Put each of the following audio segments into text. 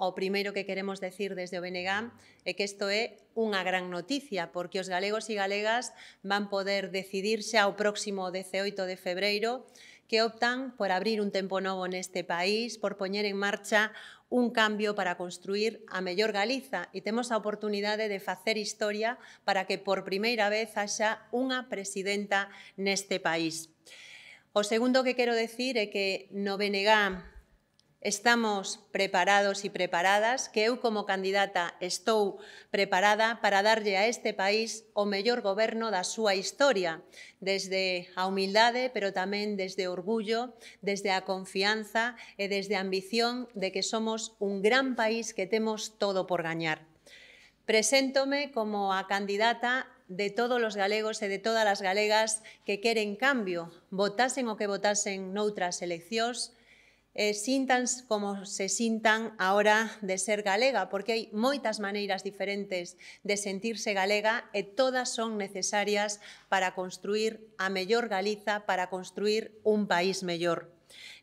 o primeiro que queremos decir desde o BNG é que isto é unha gran noticia, porque os galegos e galegas van poder decidirse ao próximo 18 de febreiro que optan por abrir un tempo novo neste país, por poñer en marcha un cambio para construir a mellor Galiza e temos a oportunidade de facer historia para que por primeira vez haxa unha presidenta neste país. O segundo que quero decir é que no BNG Estamos preparados e preparadas, que eu como candidata estou preparada para darlle a este país o mellor goberno da súa historia, desde a humildade, pero tamén desde o orgullo, desde a confianza e desde a ambición de que somos un gran país que temos todo por gañar. Preséntome como a candidata de todos os galegos e de todas as galegas que queren cambio, votasen o que votasen noutras eleccións, eh, sintan como se sintan a hora de ser galega, porque hai moitas maneiras diferentes de sentirse galega e todas son necesarias para construir a mellor Galiza, para construir un país mellor.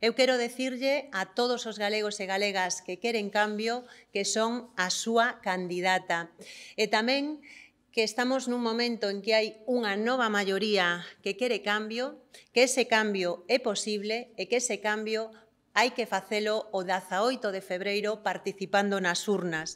Eu quero decirlle a todos os galegos e galegas que queren cambio que son a súa candidata. E tamén que estamos nun momento en que hai unha nova maioría que quere cambio, que ese cambio é posible e que ese cambio hai que facelo o 18 de febreiro participando nas urnas.